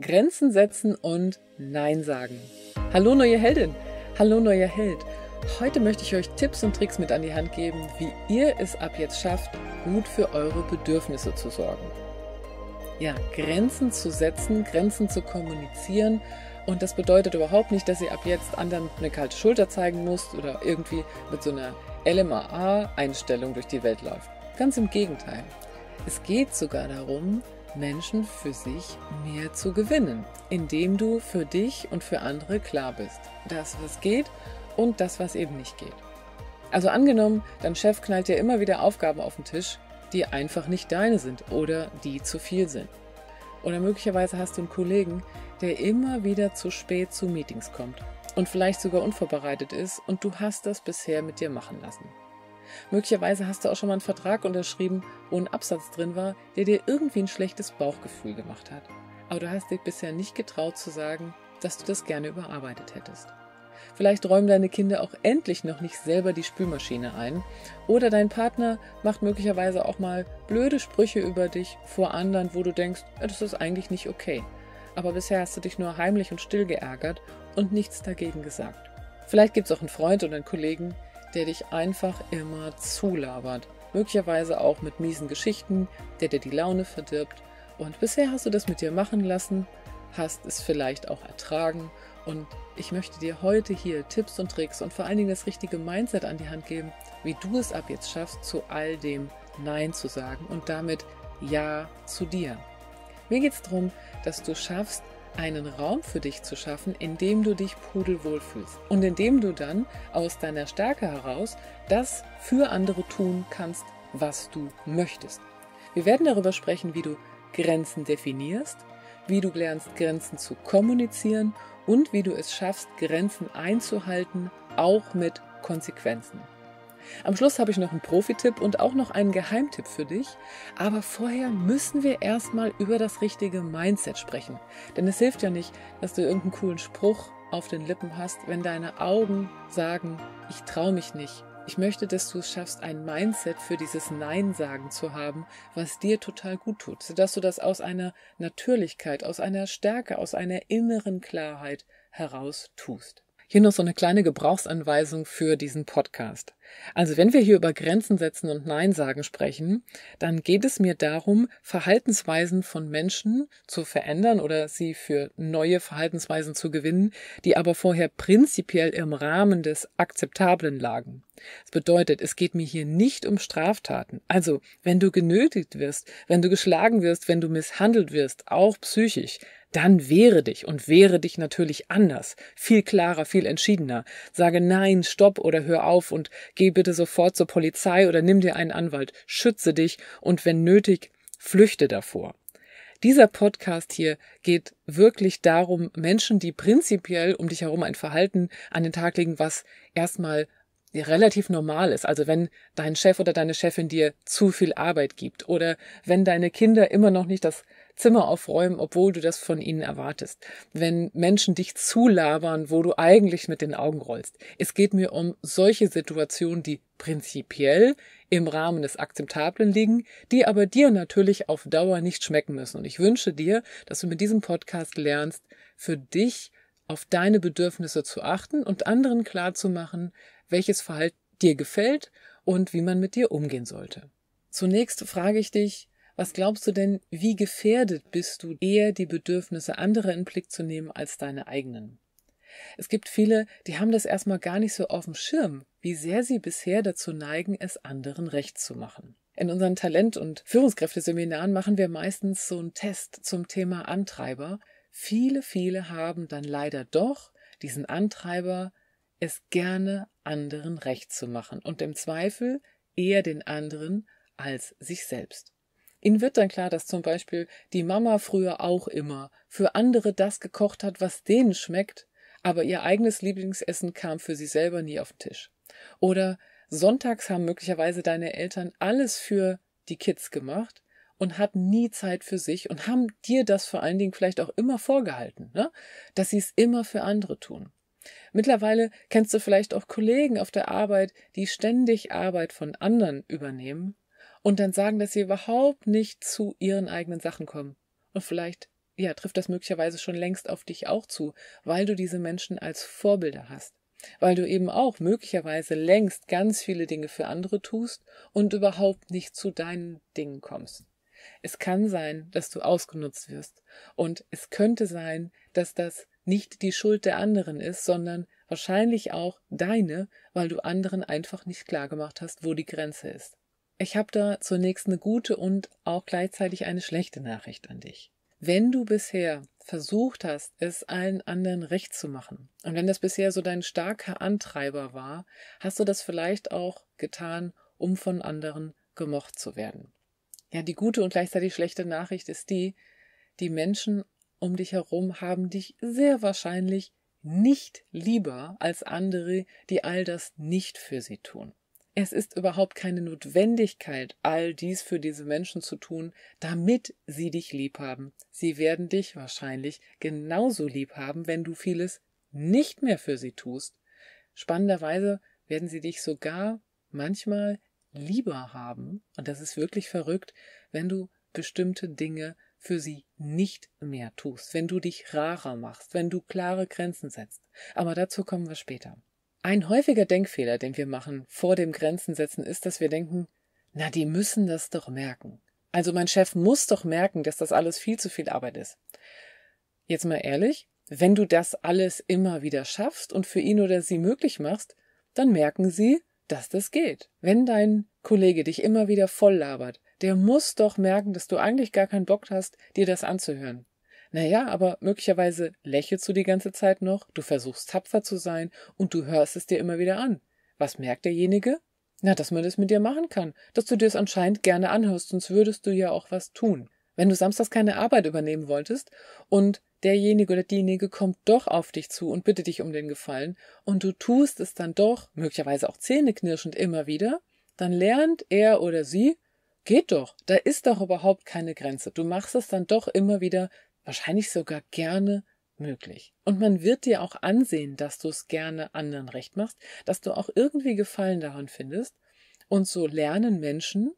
Grenzen setzen und Nein sagen. Hallo neue Heldin, hallo neuer Held. Heute möchte ich euch Tipps und Tricks mit an die Hand geben, wie ihr es ab jetzt schafft, gut für eure Bedürfnisse zu sorgen. Ja, Grenzen zu setzen, Grenzen zu kommunizieren. Und das bedeutet überhaupt nicht, dass ihr ab jetzt anderen eine kalte Schulter zeigen müsst oder irgendwie mit so einer LMAA-Einstellung durch die Welt läuft. Ganz im Gegenteil. Es geht sogar darum, Menschen für sich mehr zu gewinnen, indem du für dich und für andere klar bist. Das, was geht und das, was eben nicht geht. Also angenommen, dein Chef knallt dir immer wieder Aufgaben auf den Tisch, die einfach nicht deine sind oder die zu viel sind. Oder möglicherweise hast du einen Kollegen, der immer wieder zu spät zu Meetings kommt und vielleicht sogar unvorbereitet ist und du hast das bisher mit dir machen lassen. Möglicherweise hast du auch schon mal einen Vertrag unterschrieben, wo ein Absatz drin war, der dir irgendwie ein schlechtes Bauchgefühl gemacht hat. Aber du hast dich bisher nicht getraut zu sagen, dass du das gerne überarbeitet hättest. Vielleicht räumen deine Kinder auch endlich noch nicht selber die Spülmaschine ein. Oder dein Partner macht möglicherweise auch mal blöde Sprüche über dich vor anderen, wo du denkst, das ist eigentlich nicht okay. Aber bisher hast du dich nur heimlich und still geärgert und nichts dagegen gesagt. Vielleicht gibt es auch einen Freund oder einen Kollegen, der dich einfach immer zulabert. Möglicherweise auch mit miesen Geschichten, der dir die Laune verdirbt. Und bisher hast du das mit dir machen lassen, hast es vielleicht auch ertragen. Und ich möchte dir heute hier Tipps und Tricks und vor allen Dingen das richtige Mindset an die Hand geben, wie du es ab jetzt schaffst, zu all dem Nein zu sagen und damit Ja zu dir. Mir geht es darum, dass du schaffst, einen Raum für dich zu schaffen, in dem du dich pudelwohl fühlst und in dem du dann aus deiner Stärke heraus das für andere tun kannst, was du möchtest. Wir werden darüber sprechen, wie du Grenzen definierst, wie du lernst, Grenzen zu kommunizieren und wie du es schaffst, Grenzen einzuhalten, auch mit Konsequenzen. Am Schluss habe ich noch einen Profi-Tipp und auch noch einen Geheimtipp für dich. Aber vorher müssen wir erstmal über das richtige Mindset sprechen. Denn es hilft ja nicht, dass du irgendeinen coolen Spruch auf den Lippen hast, wenn deine Augen sagen, ich traue mich nicht. Ich möchte, dass du es schaffst, ein Mindset für dieses Nein sagen zu haben, was dir total gut tut, sodass du das aus einer Natürlichkeit, aus einer Stärke, aus einer inneren Klarheit heraus tust. Hier noch so eine kleine Gebrauchsanweisung für diesen Podcast. Also wenn wir hier über Grenzen setzen und Nein sagen sprechen, dann geht es mir darum, Verhaltensweisen von Menschen zu verändern oder sie für neue Verhaltensweisen zu gewinnen, die aber vorher prinzipiell im Rahmen des Akzeptablen lagen. Das bedeutet, es geht mir hier nicht um Straftaten. Also wenn du genötigt wirst, wenn du geschlagen wirst, wenn du misshandelt wirst, auch psychisch, dann wehre dich und wehre dich natürlich anders, viel klarer, viel entschiedener. Sage nein, stopp oder hör auf und geh bitte sofort zur Polizei oder nimm dir einen Anwalt, schütze dich und wenn nötig, flüchte davor. Dieser Podcast hier geht wirklich darum, Menschen, die prinzipiell um dich herum ein Verhalten an den Tag legen, was erstmal relativ normal ist. Also wenn dein Chef oder deine Chefin dir zu viel Arbeit gibt oder wenn deine Kinder immer noch nicht das Zimmer aufräumen, obwohl du das von ihnen erwartest. Wenn Menschen dich zulabern, wo du eigentlich mit den Augen rollst. Es geht mir um solche Situationen, die prinzipiell im Rahmen des Akzeptablen liegen, die aber dir natürlich auf Dauer nicht schmecken müssen. Und ich wünsche dir, dass du mit diesem Podcast lernst, für dich auf deine Bedürfnisse zu achten und anderen klarzumachen, welches Verhalten dir gefällt und wie man mit dir umgehen sollte. Zunächst frage ich dich, was glaubst du denn, wie gefährdet bist du, eher die Bedürfnisse anderer in Blick zu nehmen als deine eigenen? Es gibt viele, die haben das erstmal gar nicht so auf dem Schirm, wie sehr sie bisher dazu neigen, es anderen recht zu machen. In unseren Talent- und Führungskräfteseminaren machen wir meistens so einen Test zum Thema Antreiber. Viele, viele haben dann leider doch diesen Antreiber, es gerne anderen recht zu machen und im Zweifel eher den anderen als sich selbst. Ihnen wird dann klar, dass zum Beispiel die Mama früher auch immer für andere das gekocht hat, was denen schmeckt, aber ihr eigenes Lieblingsessen kam für sie selber nie auf den Tisch. Oder sonntags haben möglicherweise deine Eltern alles für die Kids gemacht und hatten nie Zeit für sich und haben dir das vor allen Dingen vielleicht auch immer vorgehalten, ne? dass sie es immer für andere tun. Mittlerweile kennst du vielleicht auch Kollegen auf der Arbeit, die ständig Arbeit von anderen übernehmen und dann sagen, dass sie überhaupt nicht zu ihren eigenen Sachen kommen. Und vielleicht, ja, trifft das möglicherweise schon längst auf dich auch zu, weil du diese Menschen als Vorbilder hast weil du eben auch möglicherweise längst ganz viele Dinge für andere tust und überhaupt nicht zu deinen Dingen kommst. Es kann sein, dass du ausgenutzt wirst, und es könnte sein, dass das nicht die Schuld der anderen ist, sondern wahrscheinlich auch deine, weil du anderen einfach nicht klargemacht hast, wo die Grenze ist. Ich habe da zunächst eine gute und auch gleichzeitig eine schlechte Nachricht an dich. Wenn du bisher versucht hast, es allen anderen recht zu machen, und wenn das bisher so dein starker Antreiber war, hast du das vielleicht auch getan, um von anderen gemocht zu werden. Ja, die gute und gleichzeitig schlechte Nachricht ist die, die Menschen um dich herum haben dich sehr wahrscheinlich nicht lieber als andere, die all das nicht für sie tun. Es ist überhaupt keine Notwendigkeit, all dies für diese Menschen zu tun, damit sie dich lieb haben. Sie werden dich wahrscheinlich genauso lieb haben, wenn du vieles nicht mehr für sie tust. Spannenderweise werden sie dich sogar manchmal lieber haben, und das ist wirklich verrückt, wenn du bestimmte Dinge für sie nicht mehr tust, wenn du dich rarer machst, wenn du klare Grenzen setzt. Aber dazu kommen wir später. Ein häufiger Denkfehler, den wir machen vor dem Grenzen setzen, ist, dass wir denken, na, die müssen das doch merken. Also mein Chef muss doch merken, dass das alles viel zu viel Arbeit ist. Jetzt mal ehrlich, wenn du das alles immer wieder schaffst und für ihn oder sie möglich machst, dann merken sie, dass das geht. Wenn dein Kollege dich immer wieder voll labert, der muss doch merken, dass du eigentlich gar keinen Bock hast, dir das anzuhören. Naja, aber möglicherweise lächelst du die ganze Zeit noch, du versuchst tapfer zu sein und du hörst es dir immer wieder an. Was merkt derjenige? Na, dass man das mit dir machen kann, dass du dir es anscheinend gerne anhörst, sonst würdest du ja auch was tun. Wenn du samstags keine Arbeit übernehmen wolltest und derjenige oder diejenige kommt doch auf dich zu und bittet dich um den Gefallen und du tust es dann doch, möglicherweise auch zähneknirschend immer wieder, dann lernt er oder sie, geht doch, da ist doch überhaupt keine Grenze. Du machst es dann doch immer wieder, wahrscheinlich sogar gerne möglich. Und man wird dir auch ansehen, dass du es gerne anderen recht machst, dass du auch irgendwie Gefallen daran findest. Und so lernen Menschen,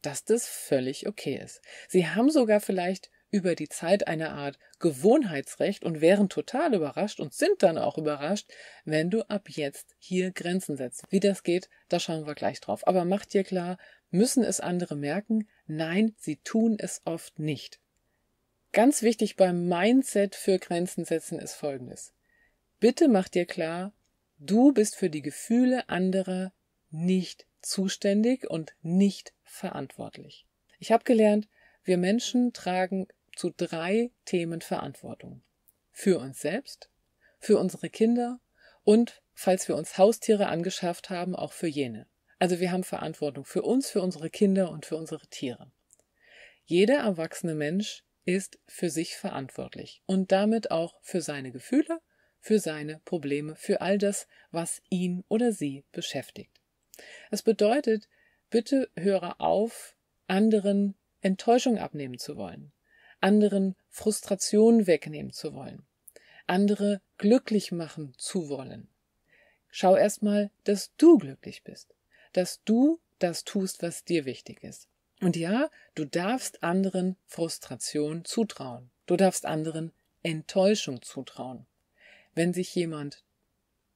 dass das völlig okay ist. Sie haben sogar vielleicht über die Zeit eine Art Gewohnheitsrecht und wären total überrascht und sind dann auch überrascht, wenn du ab jetzt hier Grenzen setzt. Wie das geht, da schauen wir gleich drauf. Aber mach dir klar, müssen es andere merken? Nein, sie tun es oft nicht. Ganz wichtig beim Mindset für Grenzen setzen ist folgendes. Bitte mach dir klar, du bist für die Gefühle anderer nicht zuständig und nicht verantwortlich. Ich habe gelernt, wir Menschen tragen zu drei Themen Verantwortung. Für uns selbst, für unsere Kinder und, falls wir uns Haustiere angeschafft haben, auch für jene. Also wir haben Verantwortung für uns, für unsere Kinder und für unsere Tiere. Jeder erwachsene Mensch ist für sich verantwortlich und damit auch für seine Gefühle, für seine Probleme, für all das, was ihn oder sie beschäftigt. Es bedeutet, bitte höre auf, anderen Enttäuschung abnehmen zu wollen, anderen Frustration wegnehmen zu wollen, andere glücklich machen zu wollen. Schau erstmal, dass du glücklich bist, dass du das tust, was dir wichtig ist, und ja, du darfst anderen Frustration zutrauen. Du darfst anderen Enttäuschung zutrauen. Wenn sich jemand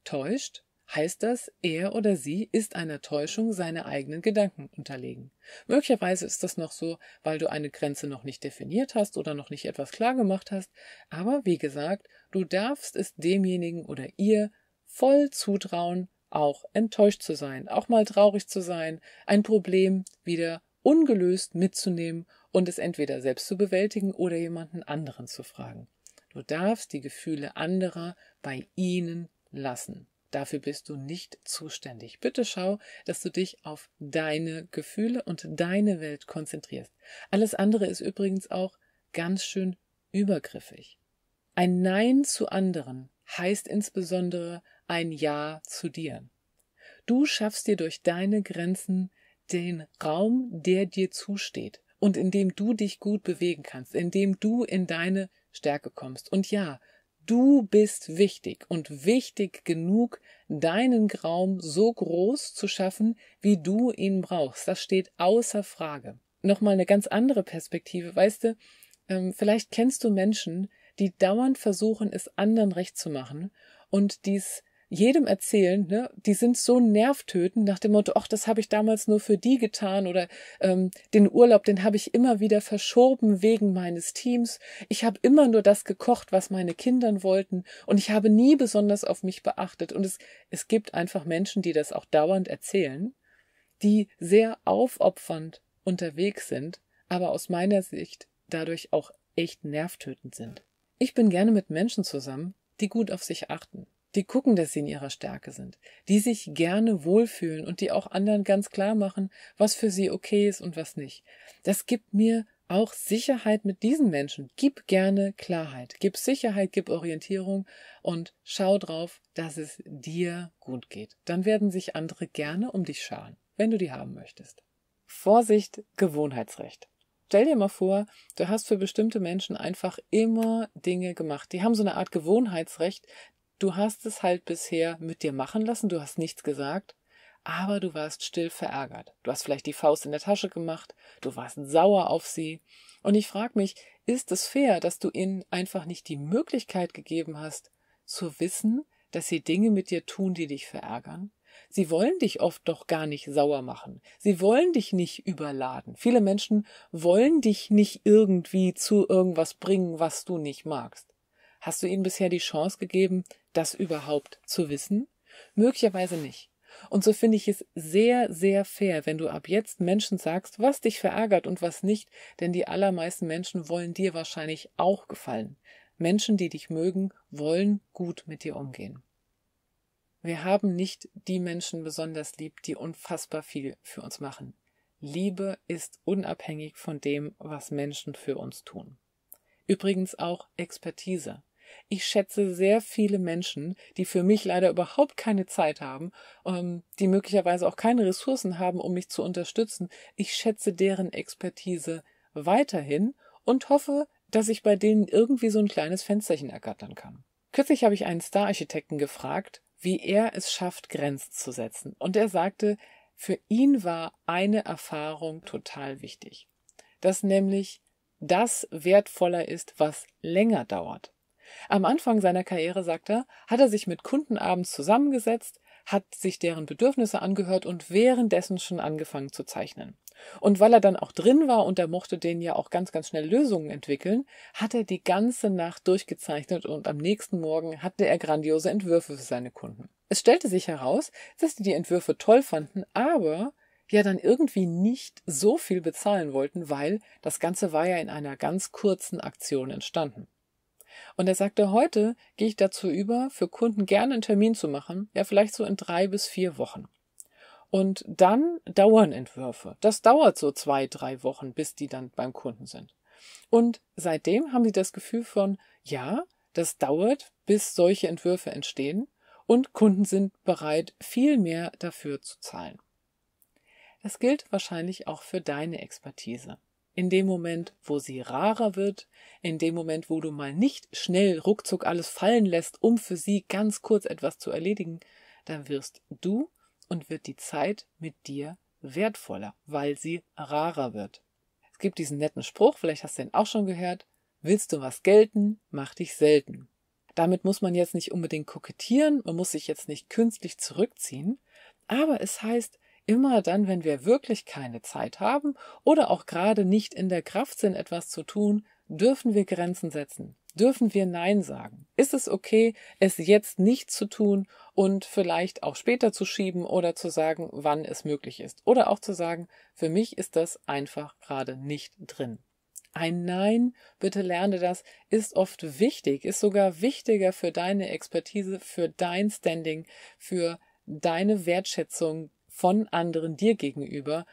täuscht, heißt das, er oder sie ist einer Täuschung seiner eigenen Gedanken unterlegen. Möglicherweise ist das noch so, weil du eine Grenze noch nicht definiert hast oder noch nicht etwas klar gemacht hast, aber wie gesagt, du darfst es demjenigen oder ihr voll zutrauen, auch enttäuscht zu sein, auch mal traurig zu sein, ein Problem wieder ungelöst mitzunehmen und es entweder selbst zu bewältigen oder jemanden anderen zu fragen. Du darfst die Gefühle anderer bei ihnen lassen. Dafür bist du nicht zuständig. Bitte schau, dass du dich auf deine Gefühle und deine Welt konzentrierst. Alles andere ist übrigens auch ganz schön übergriffig. Ein Nein zu anderen heißt insbesondere ein Ja zu dir. Du schaffst dir durch deine Grenzen den Raum, der dir zusteht und in dem du dich gut bewegen kannst, in dem du in deine Stärke kommst. Und ja, du bist wichtig und wichtig genug, deinen Raum so groß zu schaffen, wie du ihn brauchst. Das steht außer Frage. Nochmal eine ganz andere Perspektive. Weißt du, ähm, vielleicht kennst du Menschen, die dauernd versuchen, es anderen recht zu machen und dies jedem erzählen, ne, die sind so nervtötend nach dem Motto, ach, das habe ich damals nur für die getan oder ähm, den Urlaub, den habe ich immer wieder verschoben wegen meines Teams. Ich habe immer nur das gekocht, was meine Kindern wollten und ich habe nie besonders auf mich beachtet. Und es, es gibt einfach Menschen, die das auch dauernd erzählen, die sehr aufopfernd unterwegs sind, aber aus meiner Sicht dadurch auch echt nervtötend sind. Ich bin gerne mit Menschen zusammen, die gut auf sich achten die gucken, dass sie in ihrer Stärke sind, die sich gerne wohlfühlen und die auch anderen ganz klar machen, was für sie okay ist und was nicht. Das gibt mir auch Sicherheit mit diesen Menschen. Gib gerne Klarheit, gib Sicherheit, gib Orientierung und schau drauf, dass es dir gut geht. Dann werden sich andere gerne um dich scharen, wenn du die haben möchtest. Vorsicht, Gewohnheitsrecht. Stell dir mal vor, du hast für bestimmte Menschen einfach immer Dinge gemacht. Die haben so eine Art Gewohnheitsrecht, Du hast es halt bisher mit dir machen lassen, du hast nichts gesagt, aber du warst still verärgert. Du hast vielleicht die Faust in der Tasche gemacht, du warst sauer auf sie. Und ich frage mich, ist es fair, dass du ihnen einfach nicht die Möglichkeit gegeben hast, zu wissen, dass sie Dinge mit dir tun, die dich verärgern? Sie wollen dich oft doch gar nicht sauer machen. Sie wollen dich nicht überladen. Viele Menschen wollen dich nicht irgendwie zu irgendwas bringen, was du nicht magst. Hast du ihnen bisher die Chance gegeben, das überhaupt zu wissen? Möglicherweise nicht. Und so finde ich es sehr, sehr fair, wenn du ab jetzt Menschen sagst, was dich verärgert und was nicht, denn die allermeisten Menschen wollen dir wahrscheinlich auch gefallen. Menschen, die dich mögen, wollen gut mit dir umgehen. Wir haben nicht die Menschen besonders lieb, die unfassbar viel für uns machen. Liebe ist unabhängig von dem, was Menschen für uns tun. Übrigens auch Expertise ich schätze sehr viele Menschen, die für mich leider überhaupt keine Zeit haben, ähm, die möglicherweise auch keine Ressourcen haben, um mich zu unterstützen. Ich schätze deren Expertise weiterhin und hoffe, dass ich bei denen irgendwie so ein kleines Fensterchen ergattern kann. Kürzlich habe ich einen Star-Architekten gefragt, wie er es schafft, Grenzen zu setzen. Und er sagte, für ihn war eine Erfahrung total wichtig, dass nämlich das wertvoller ist, was länger dauert. Am Anfang seiner Karriere, sagt er, hat er sich mit Kunden abends zusammengesetzt, hat sich deren Bedürfnisse angehört und währenddessen schon angefangen zu zeichnen. Und weil er dann auch drin war und er mochte denen ja auch ganz, ganz schnell Lösungen entwickeln, hat er die ganze Nacht durchgezeichnet und am nächsten Morgen hatte er grandiose Entwürfe für seine Kunden. Es stellte sich heraus, dass die die Entwürfe toll fanden, aber ja dann irgendwie nicht so viel bezahlen wollten, weil das Ganze war ja in einer ganz kurzen Aktion entstanden. Und er sagte, heute gehe ich dazu über, für Kunden gerne einen Termin zu machen, ja vielleicht so in drei bis vier Wochen. Und dann dauern Entwürfe. Das dauert so zwei, drei Wochen, bis die dann beim Kunden sind. Und seitdem haben sie das Gefühl von, ja, das dauert, bis solche Entwürfe entstehen und Kunden sind bereit, viel mehr dafür zu zahlen. Das gilt wahrscheinlich auch für deine Expertise in dem Moment, wo sie rarer wird, in dem Moment, wo du mal nicht schnell ruckzuck alles fallen lässt, um für sie ganz kurz etwas zu erledigen, dann wirst du und wird die Zeit mit dir wertvoller, weil sie rarer wird. Es gibt diesen netten Spruch, vielleicht hast du ihn auch schon gehört, willst du was gelten, mach dich selten. Damit muss man jetzt nicht unbedingt kokettieren, man muss sich jetzt nicht künstlich zurückziehen, aber es heißt, immer dann, wenn wir wirklich keine Zeit haben oder auch gerade nicht in der Kraft sind, etwas zu tun, dürfen wir Grenzen setzen. Dürfen wir Nein sagen? Ist es okay, es jetzt nicht zu tun und vielleicht auch später zu schieben oder zu sagen, wann es möglich ist? Oder auch zu sagen, für mich ist das einfach gerade nicht drin. Ein Nein, bitte lerne das, ist oft wichtig, ist sogar wichtiger für deine Expertise, für dein Standing, für deine Wertschätzung von anderen dir gegenüber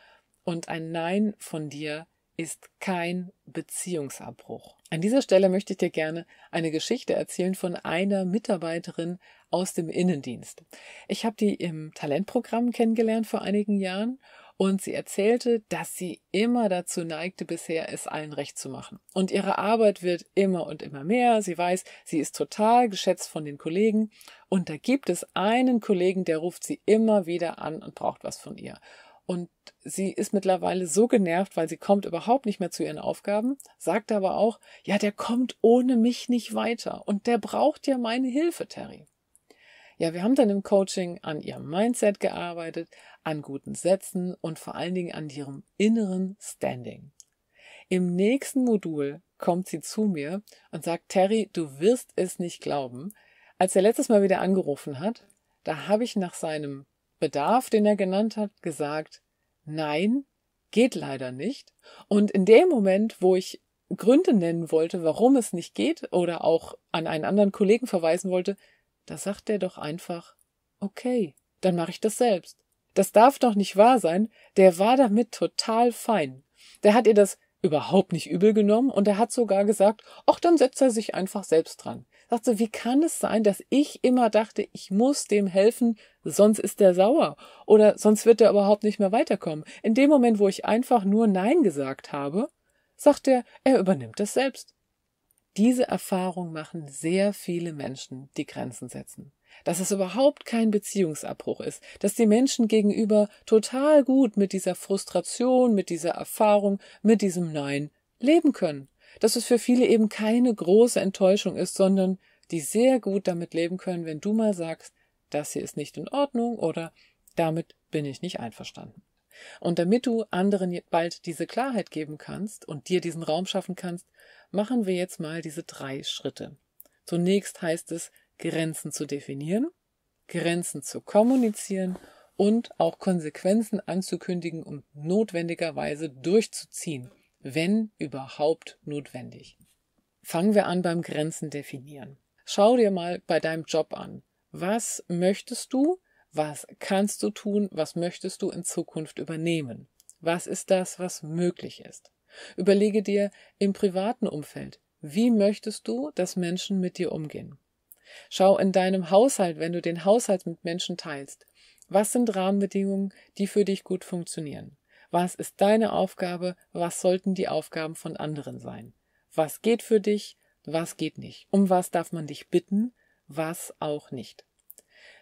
und ein Nein von dir ist kein Beziehungsabbruch. An dieser Stelle möchte ich dir gerne eine Geschichte erzählen von einer Mitarbeiterin aus dem Innendienst. Ich habe die im Talentprogramm kennengelernt vor einigen Jahren und sie erzählte, dass sie immer dazu neigte, bisher es allen recht zu machen. Und ihre Arbeit wird immer und immer mehr. Sie weiß, sie ist total geschätzt von den Kollegen. Und da gibt es einen Kollegen, der ruft sie immer wieder an und braucht was von ihr. Und sie ist mittlerweile so genervt, weil sie kommt überhaupt nicht mehr zu ihren Aufgaben, sagt aber auch, ja, der kommt ohne mich nicht weiter und der braucht ja meine Hilfe, Terry. Ja, wir haben dann im Coaching an ihrem Mindset gearbeitet, an guten Sätzen und vor allen Dingen an ihrem inneren Standing. Im nächsten Modul kommt sie zu mir und sagt, Terry, du wirst es nicht glauben. Als er letztes Mal wieder angerufen hat, da habe ich nach seinem Bedarf, den er genannt hat, gesagt, nein, geht leider nicht. Und in dem Moment, wo ich Gründe nennen wollte, warum es nicht geht oder auch an einen anderen Kollegen verweisen wollte, da sagt er doch einfach, okay, dann mache ich das selbst. Das darf doch nicht wahr sein. Der war damit total fein. Der hat ihr das überhaupt nicht übel genommen und er hat sogar gesagt, ach, dann setzt er sich einfach selbst dran. Sagt so, wie kann es sein, dass ich immer dachte, ich muss dem helfen, sonst ist er sauer oder sonst wird er überhaupt nicht mehr weiterkommen. In dem Moment, wo ich einfach nur Nein gesagt habe, sagt er, er übernimmt das selbst. Diese Erfahrung machen sehr viele Menschen, die Grenzen setzen. Dass es überhaupt kein Beziehungsabbruch ist, dass die Menschen gegenüber total gut mit dieser Frustration, mit dieser Erfahrung, mit diesem Nein leben können. Dass es für viele eben keine große Enttäuschung ist, sondern die sehr gut damit leben können, wenn du mal sagst, das hier ist nicht in Ordnung oder damit bin ich nicht einverstanden. Und damit du anderen bald diese Klarheit geben kannst und dir diesen Raum schaffen kannst, machen wir jetzt mal diese drei Schritte. Zunächst heißt es, Grenzen zu definieren, Grenzen zu kommunizieren und auch Konsequenzen anzukündigen und notwendigerweise durchzuziehen, wenn überhaupt notwendig. Fangen wir an beim Grenzen definieren. Schau dir mal bei deinem Job an. Was möchtest du, was kannst du tun? Was möchtest du in Zukunft übernehmen? Was ist das, was möglich ist? Überlege dir im privaten Umfeld, wie möchtest du, dass Menschen mit dir umgehen? Schau in deinem Haushalt, wenn du den Haushalt mit Menschen teilst. Was sind Rahmenbedingungen, die für dich gut funktionieren? Was ist deine Aufgabe? Was sollten die Aufgaben von anderen sein? Was geht für dich? Was geht nicht? Um was darf man dich bitten? Was auch nicht?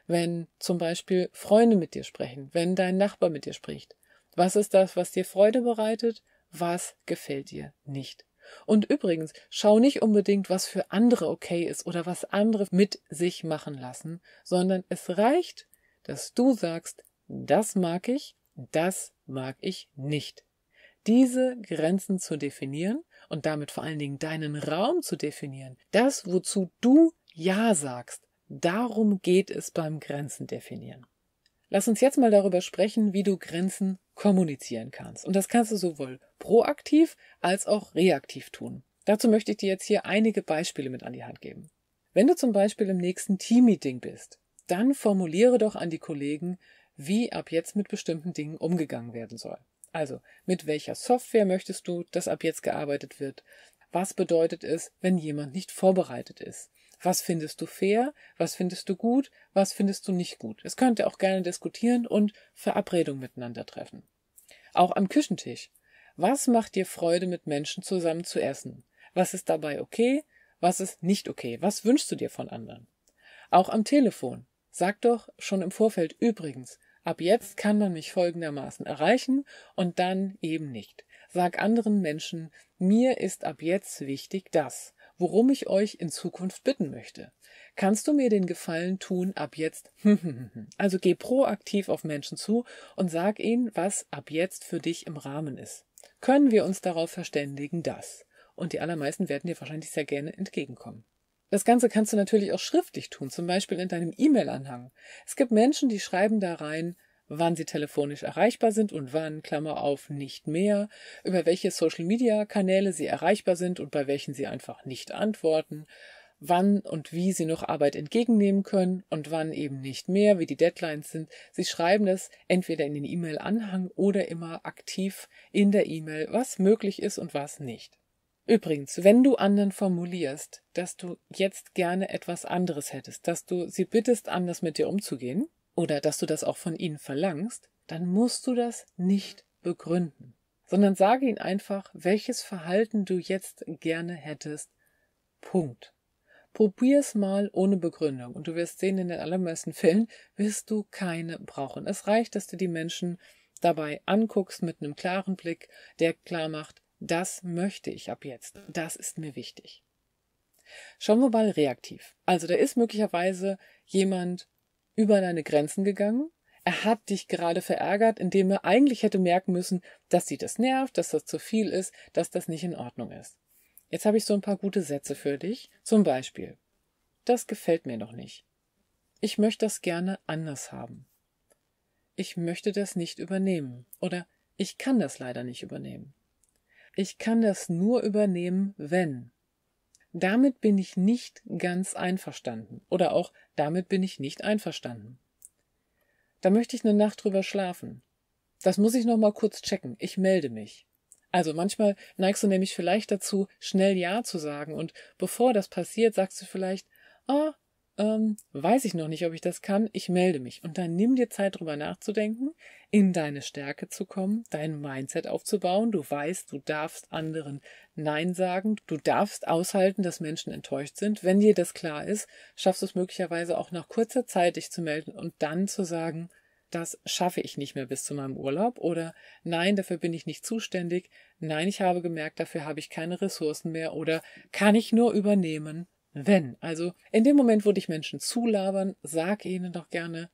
wenn zum Beispiel Freunde mit dir sprechen, wenn dein Nachbar mit dir spricht. Was ist das, was dir Freude bereitet? Was gefällt dir nicht? Und übrigens, schau nicht unbedingt, was für andere okay ist oder was andere mit sich machen lassen, sondern es reicht, dass du sagst, das mag ich, das mag ich nicht. Diese Grenzen zu definieren und damit vor allen Dingen deinen Raum zu definieren, das, wozu du Ja sagst, Darum geht es beim Grenzen definieren. Lass uns jetzt mal darüber sprechen, wie du Grenzen kommunizieren kannst. Und das kannst du sowohl proaktiv als auch reaktiv tun. Dazu möchte ich dir jetzt hier einige Beispiele mit an die Hand geben. Wenn du zum Beispiel im nächsten Teammeeting bist, dann formuliere doch an die Kollegen, wie ab jetzt mit bestimmten Dingen umgegangen werden soll. Also, mit welcher Software möchtest du, dass ab jetzt gearbeitet wird? Was bedeutet es, wenn jemand nicht vorbereitet ist? was findest du fair, was findest du gut, was findest du nicht gut. Es könnt ihr auch gerne diskutieren und Verabredungen miteinander treffen. Auch am Küchentisch. Was macht dir Freude, mit Menschen zusammen zu essen? Was ist dabei okay? Was ist nicht okay? Was wünschst du dir von anderen? Auch am Telefon. Sag doch schon im Vorfeld übrigens, ab jetzt kann man mich folgendermaßen erreichen und dann eben nicht. Sag anderen Menschen, mir ist ab jetzt wichtig das worum ich euch in Zukunft bitten möchte. Kannst du mir den Gefallen tun, ab jetzt? also geh proaktiv auf Menschen zu und sag ihnen, was ab jetzt für dich im Rahmen ist. Können wir uns darauf verständigen, dass? Und die allermeisten werden dir wahrscheinlich sehr gerne entgegenkommen. Das Ganze kannst du natürlich auch schriftlich tun, zum Beispiel in deinem E-Mail-Anhang. Es gibt Menschen, die schreiben da rein, wann sie telefonisch erreichbar sind und wann, Klammer auf, nicht mehr, über welche Social-Media-Kanäle sie erreichbar sind und bei welchen sie einfach nicht antworten, wann und wie sie noch Arbeit entgegennehmen können und wann eben nicht mehr, wie die Deadlines sind. Sie schreiben das entweder in den E-Mail-Anhang oder immer aktiv in der E-Mail, was möglich ist und was nicht. Übrigens, wenn du anderen formulierst, dass du jetzt gerne etwas anderes hättest, dass du sie bittest, anders mit dir umzugehen, oder dass du das auch von ihnen verlangst, dann musst du das nicht begründen, sondern sage ihnen einfach, welches Verhalten du jetzt gerne hättest. Punkt. Probier es mal ohne Begründung und du wirst sehen, in den allermeisten Fällen wirst du keine brauchen. Es reicht, dass du die Menschen dabei anguckst mit einem klaren Blick, der klar macht, das möchte ich ab jetzt, das ist mir wichtig. Schauen wir mal reaktiv. Also da ist möglicherweise jemand, über deine Grenzen gegangen. Er hat dich gerade verärgert, indem er eigentlich hätte merken müssen, dass sie das nervt, dass das zu viel ist, dass das nicht in Ordnung ist. Jetzt habe ich so ein paar gute Sätze für dich. Zum Beispiel. Das gefällt mir noch nicht. Ich möchte das gerne anders haben. Ich möchte das nicht übernehmen. Oder ich kann das leider nicht übernehmen. Ich kann das nur übernehmen, wenn damit bin ich nicht ganz einverstanden oder auch damit bin ich nicht einverstanden. Da möchte ich eine Nacht drüber schlafen. Das muss ich noch mal kurz checken. Ich melde mich. Also manchmal neigst du nämlich vielleicht dazu, schnell Ja zu sagen und bevor das passiert, sagst du vielleicht, ah, oh, ähm, weiß ich noch nicht, ob ich das kann, ich melde mich. Und dann nimm dir Zeit, drüber nachzudenken, in deine Stärke zu kommen, dein Mindset aufzubauen. Du weißt, du darfst anderen Nein sagen, du darfst aushalten, dass Menschen enttäuscht sind. Wenn dir das klar ist, schaffst du es möglicherweise auch nach kurzer Zeit, dich zu melden und dann zu sagen, das schaffe ich nicht mehr bis zu meinem Urlaub oder nein, dafür bin ich nicht zuständig, nein, ich habe gemerkt, dafür habe ich keine Ressourcen mehr oder kann ich nur übernehmen wenn. Also in dem Moment, wo dich Menschen zulabern, sag ihnen doch gerne,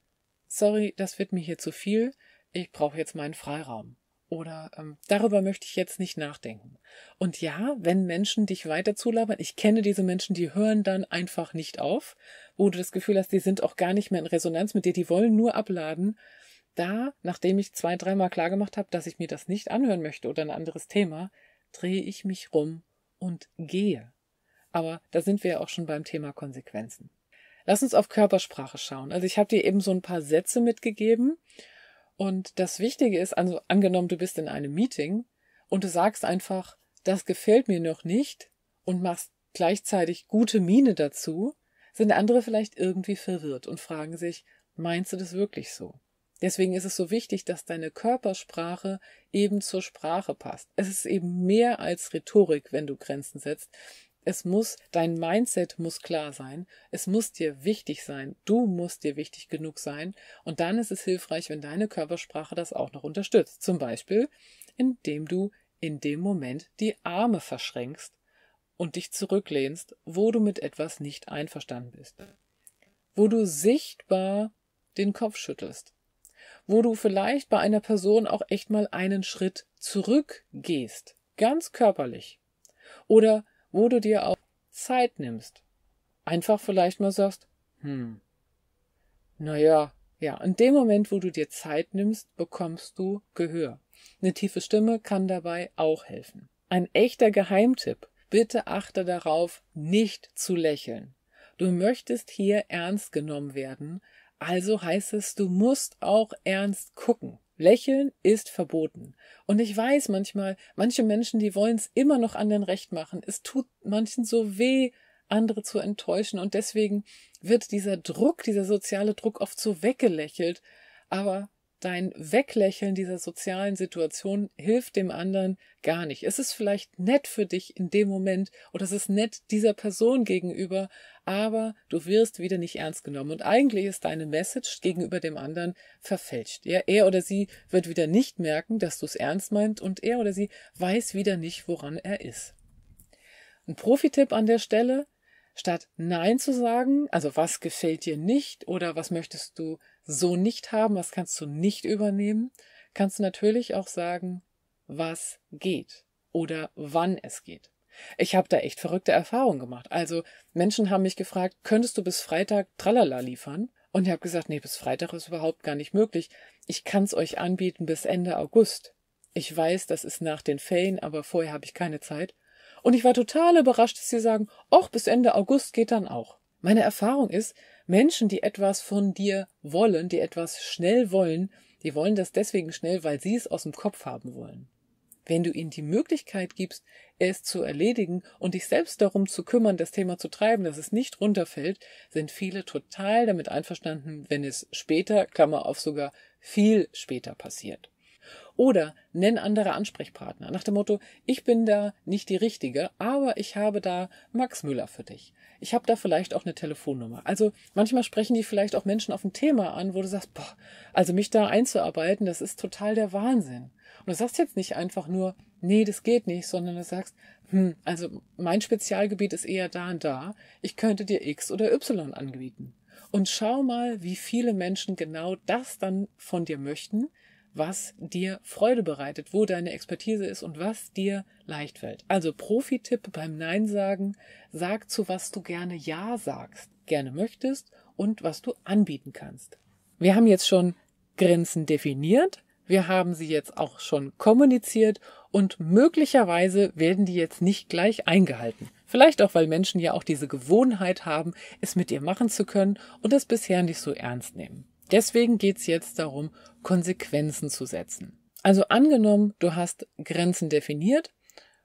sorry, das wird mir hier zu viel, ich brauche jetzt meinen Freiraum. Oder ähm, darüber möchte ich jetzt nicht nachdenken. Und ja, wenn Menschen dich weiter zulabern, ich kenne diese Menschen, die hören dann einfach nicht auf, wo du das Gefühl hast, die sind auch gar nicht mehr in Resonanz mit dir, die wollen nur abladen. Da, nachdem ich zwei, dreimal klargemacht habe, dass ich mir das nicht anhören möchte oder ein anderes Thema, drehe ich mich rum und gehe. Aber da sind wir ja auch schon beim Thema Konsequenzen. Lass uns auf Körpersprache schauen. Also ich habe dir eben so ein paar Sätze mitgegeben. Und das Wichtige ist, also angenommen, du bist in einem Meeting und du sagst einfach, das gefällt mir noch nicht und machst gleichzeitig gute Miene dazu, sind andere vielleicht irgendwie verwirrt und fragen sich, meinst du das wirklich so? Deswegen ist es so wichtig, dass deine Körpersprache eben zur Sprache passt. Es ist eben mehr als Rhetorik, wenn du Grenzen setzt, es muss, dein Mindset muss klar sein. Es muss dir wichtig sein. Du musst dir wichtig genug sein. Und dann ist es hilfreich, wenn deine Körpersprache das auch noch unterstützt. Zum Beispiel, indem du in dem Moment die Arme verschränkst und dich zurücklehnst, wo du mit etwas nicht einverstanden bist. Wo du sichtbar den Kopf schüttelst. Wo du vielleicht bei einer Person auch echt mal einen Schritt zurückgehst. Ganz körperlich. Oder wo du dir auch Zeit nimmst. Einfach vielleicht mal sagst, hm, naja, ja, in dem Moment, wo du dir Zeit nimmst, bekommst du Gehör. Eine tiefe Stimme kann dabei auch helfen. Ein echter Geheimtipp. Bitte achte darauf, nicht zu lächeln. Du möchtest hier ernst genommen werden, also heißt es, du musst auch ernst gucken. Lächeln ist verboten. Und ich weiß manchmal, manche Menschen, die wollen es immer noch anderen recht machen. Es tut manchen so weh, andere zu enttäuschen. Und deswegen wird dieser Druck, dieser soziale Druck oft so weggelächelt. Aber dein Weglächeln dieser sozialen Situation hilft dem anderen gar nicht. Es ist vielleicht nett für dich in dem Moment oder es ist nett dieser Person gegenüber, aber du wirst wieder nicht ernst genommen. Und eigentlich ist deine Message gegenüber dem anderen verfälscht. Ja, er oder sie wird wieder nicht merken, dass du es ernst meinst und er oder sie weiß wieder nicht, woran er ist. Ein Profitipp an der Stelle, statt Nein zu sagen, also was gefällt dir nicht oder was möchtest du so nicht haben, was kannst du nicht übernehmen, kannst du natürlich auch sagen, was geht oder wann es geht. Ich habe da echt verrückte Erfahrungen gemacht. Also Menschen haben mich gefragt, könntest du bis Freitag Tralala liefern? Und ich habe gesagt, nee, bis Freitag ist überhaupt gar nicht möglich. Ich kann es euch anbieten bis Ende August. Ich weiß, das ist nach den Ferien, aber vorher habe ich keine Zeit. Und ich war total überrascht, dass sie sagen, ach, bis Ende August geht dann auch. Meine Erfahrung ist, Menschen, die etwas von dir wollen, die etwas schnell wollen, die wollen das deswegen schnell, weil sie es aus dem Kopf haben wollen. Wenn du ihnen die Möglichkeit gibst, es zu erledigen und dich selbst darum zu kümmern, das Thema zu treiben, dass es nicht runterfällt, sind viele total damit einverstanden, wenn es später, Klammer auf sogar viel später passiert. Oder nenn andere Ansprechpartner. Nach dem Motto, ich bin da nicht die Richtige, aber ich habe da Max Müller für dich. Ich habe da vielleicht auch eine Telefonnummer. Also manchmal sprechen die vielleicht auch Menschen auf ein Thema an, wo du sagst, boah, also mich da einzuarbeiten, das ist total der Wahnsinn. Und du sagst jetzt nicht einfach nur, nee, das geht nicht, sondern du sagst, hm, also mein Spezialgebiet ist eher da und da. Ich könnte dir X oder Y anbieten. Und schau mal, wie viele Menschen genau das dann von dir möchten, was dir Freude bereitet, wo deine Expertise ist und was dir leicht fällt. Also Profi-Tipp beim Nein sagen, sag zu was du gerne Ja sagst, gerne möchtest und was du anbieten kannst. Wir haben jetzt schon Grenzen definiert, wir haben sie jetzt auch schon kommuniziert und möglicherweise werden die jetzt nicht gleich eingehalten. Vielleicht auch, weil Menschen ja auch diese Gewohnheit haben, es mit dir machen zu können und es bisher nicht so ernst nehmen. Deswegen geht es jetzt darum, Konsequenzen zu setzen. Also angenommen, du hast Grenzen definiert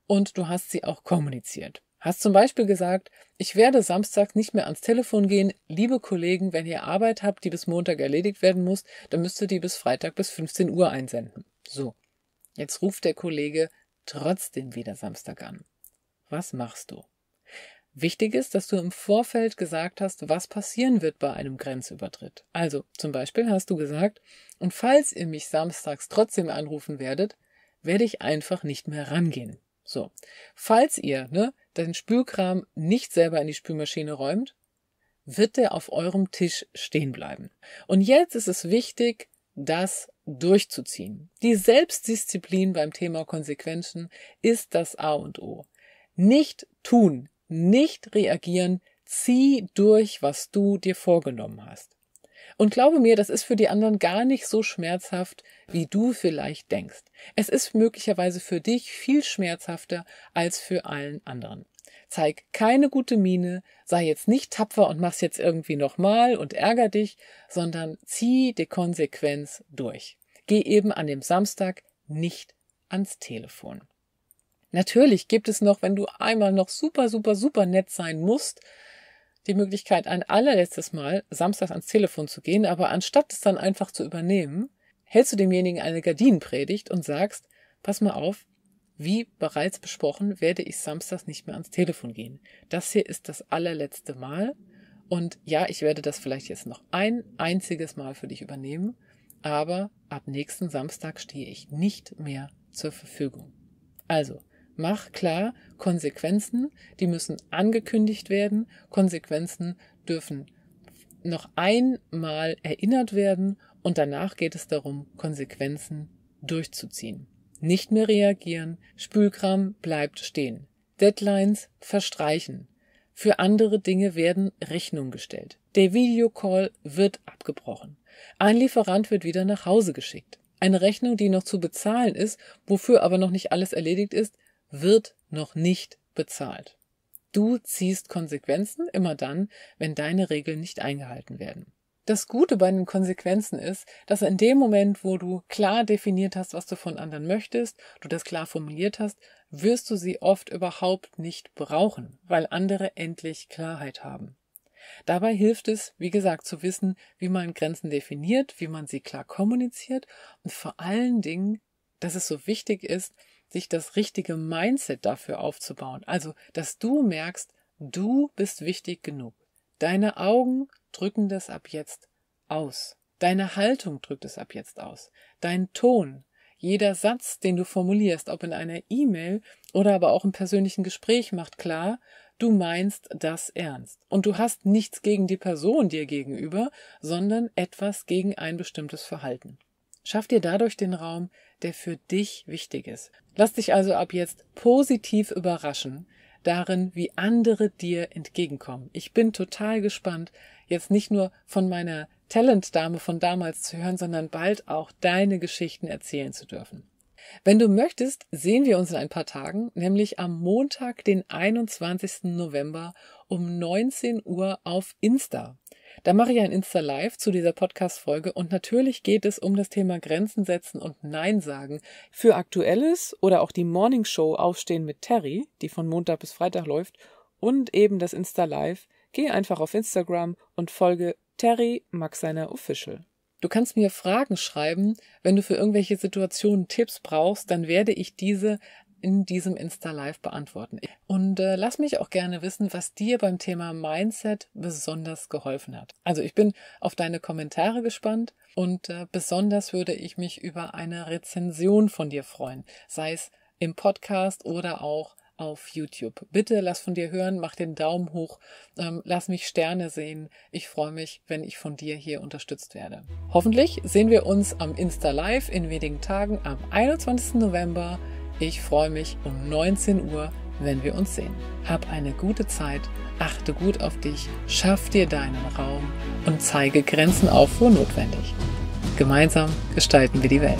und du hast sie auch kommuniziert. Hast zum Beispiel gesagt, ich werde Samstag nicht mehr ans Telefon gehen. Liebe Kollegen, wenn ihr Arbeit habt, die bis Montag erledigt werden muss, dann müsst ihr die bis Freitag bis 15 Uhr einsenden. So. Jetzt ruft der Kollege trotzdem wieder Samstag an. Was machst du? Wichtig ist, dass du im Vorfeld gesagt hast, was passieren wird bei einem Grenzübertritt. Also zum Beispiel hast du gesagt, und falls ihr mich samstags trotzdem anrufen werdet, werde ich einfach nicht mehr rangehen. So, falls ihr ne, den Spülkram nicht selber in die Spülmaschine räumt, wird der auf eurem Tisch stehen bleiben. Und jetzt ist es wichtig, das durchzuziehen. Die Selbstdisziplin beim Thema Konsequenzen ist das A und O. Nicht tun nicht reagieren, zieh durch, was du dir vorgenommen hast. Und glaube mir, das ist für die anderen gar nicht so schmerzhaft, wie du vielleicht denkst. Es ist möglicherweise für dich viel schmerzhafter als für allen anderen. Zeig keine gute Miene, sei jetzt nicht tapfer und mach's jetzt irgendwie nochmal und ärger dich, sondern zieh die Konsequenz durch. Geh eben an dem Samstag nicht ans Telefon. Natürlich gibt es noch, wenn du einmal noch super, super, super nett sein musst, die Möglichkeit, ein allerletztes Mal samstags ans Telefon zu gehen, aber anstatt es dann einfach zu übernehmen, hältst du demjenigen eine Gardinenpredigt und sagst, pass mal auf, wie bereits besprochen, werde ich samstags nicht mehr ans Telefon gehen. Das hier ist das allerletzte Mal. Und ja, ich werde das vielleicht jetzt noch ein einziges Mal für dich übernehmen, aber ab nächsten Samstag stehe ich nicht mehr zur Verfügung. Also, Mach klar Konsequenzen, die müssen angekündigt werden. Konsequenzen dürfen noch einmal erinnert werden und danach geht es darum, Konsequenzen durchzuziehen. Nicht mehr reagieren, Spülkram bleibt stehen. Deadlines verstreichen. Für andere Dinge werden Rechnung gestellt. Der Videocall wird abgebrochen. Ein Lieferant wird wieder nach Hause geschickt. Eine Rechnung, die noch zu bezahlen ist, wofür aber noch nicht alles erledigt ist, wird noch nicht bezahlt. Du ziehst Konsequenzen immer dann, wenn deine Regeln nicht eingehalten werden. Das Gute bei den Konsequenzen ist, dass in dem Moment, wo du klar definiert hast, was du von anderen möchtest, du das klar formuliert hast, wirst du sie oft überhaupt nicht brauchen, weil andere endlich Klarheit haben. Dabei hilft es, wie gesagt, zu wissen, wie man Grenzen definiert, wie man sie klar kommuniziert und vor allen Dingen, dass es so wichtig ist, sich das richtige Mindset dafür aufzubauen. Also, dass du merkst, du bist wichtig genug. Deine Augen drücken das ab jetzt aus. Deine Haltung drückt es ab jetzt aus. Dein Ton, jeder Satz, den du formulierst, ob in einer E-Mail oder aber auch im persönlichen Gespräch, macht klar, du meinst das ernst. Und du hast nichts gegen die Person dir gegenüber, sondern etwas gegen ein bestimmtes Verhalten. Schaff dir dadurch den Raum, der für dich wichtig ist. Lass dich also ab jetzt positiv überraschen darin, wie andere dir entgegenkommen. Ich bin total gespannt, jetzt nicht nur von meiner Talentdame von damals zu hören, sondern bald auch deine Geschichten erzählen zu dürfen. Wenn du möchtest, sehen wir uns in ein paar Tagen, nämlich am Montag, den 21. November um 19 Uhr auf Insta. Da mache ich ein Insta-Live zu dieser Podcast-Folge und natürlich geht es um das Thema Grenzen setzen und Nein sagen. Für Aktuelles oder auch die Morning-Show Aufstehen mit Terry, die von Montag bis Freitag läuft, und eben das Insta-Live, geh einfach auf Instagram und folge Terry Max seiner Official. Du kannst mir Fragen schreiben. Wenn du für irgendwelche Situationen Tipps brauchst, dann werde ich diese in diesem Insta-Live beantworten. Und äh, lass mich auch gerne wissen, was dir beim Thema Mindset besonders geholfen hat. Also ich bin auf deine Kommentare gespannt und äh, besonders würde ich mich über eine Rezension von dir freuen, sei es im Podcast oder auch auf YouTube. Bitte lass von dir hören, mach den Daumen hoch, ähm, lass mich Sterne sehen. Ich freue mich, wenn ich von dir hier unterstützt werde. Hoffentlich sehen wir uns am Insta Live in wenigen Tagen am 21. November. Ich freue mich um 19 Uhr, wenn wir uns sehen. Hab eine gute Zeit, achte gut auf dich, schaff dir deinen Raum und zeige Grenzen auf, wo notwendig. Gemeinsam gestalten wir die Welt.